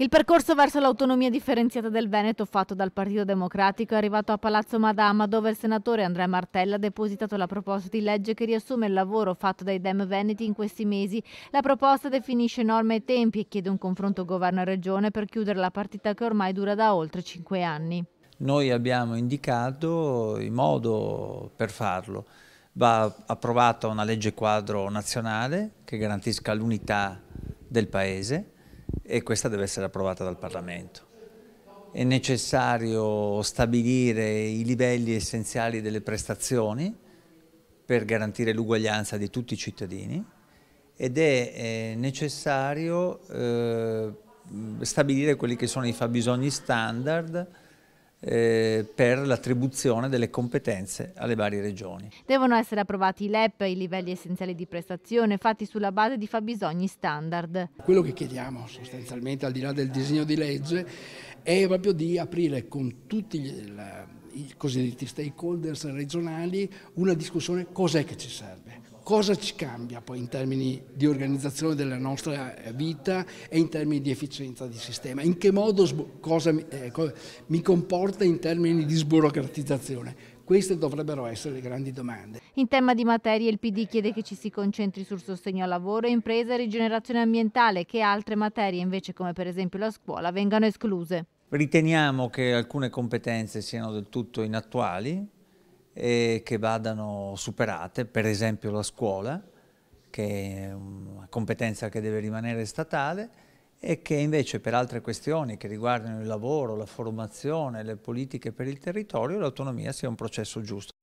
Il percorso verso l'autonomia differenziata del Veneto fatto dal Partito Democratico è arrivato a Palazzo Madama dove il senatore Andrea Martella ha depositato la proposta di legge che riassume il lavoro fatto dai Dem Veneti in questi mesi. La proposta definisce norme e tempi e chiede un confronto governo e regione per chiudere la partita che ormai dura da oltre cinque anni. Noi abbiamo indicato il modo per farlo. Va approvata una legge quadro nazionale che garantisca l'unità del Paese e questa deve essere approvata dal Parlamento. È necessario stabilire i livelli essenziali delle prestazioni per garantire l'uguaglianza di tutti i cittadini ed è eh, necessario eh, stabilire quelli che sono i fabbisogni standard eh, per l'attribuzione delle competenze alle varie regioni. Devono essere approvati i LEP, i livelli essenziali di prestazione, fatti sulla base di fabbisogni standard. Quello che chiediamo sostanzialmente, al di là del disegno di legge, è proprio di aprire con tutti gli, la, i cosiddetti stakeholders regionali una discussione cos'è che ci serve, cosa ci cambia poi in termini di organizzazione della nostra eh, vita e in termini di efficienza di sistema? In che modo cosa mi, eh, cosa mi comporta in termini di sburocratizzazione? Queste dovrebbero essere le grandi domande. In tema di materie il PD chiede che ci si concentri sul sostegno al lavoro, impresa e rigenerazione ambientale, che altre materie invece come per esempio la scuola vengano escluse. Riteniamo che alcune competenze siano del tutto inattuali, e che vadano superate, per esempio la scuola, che è una competenza che deve rimanere statale, e che invece per altre questioni che riguardano il lavoro, la formazione, le politiche per il territorio, l'autonomia sia un processo giusto.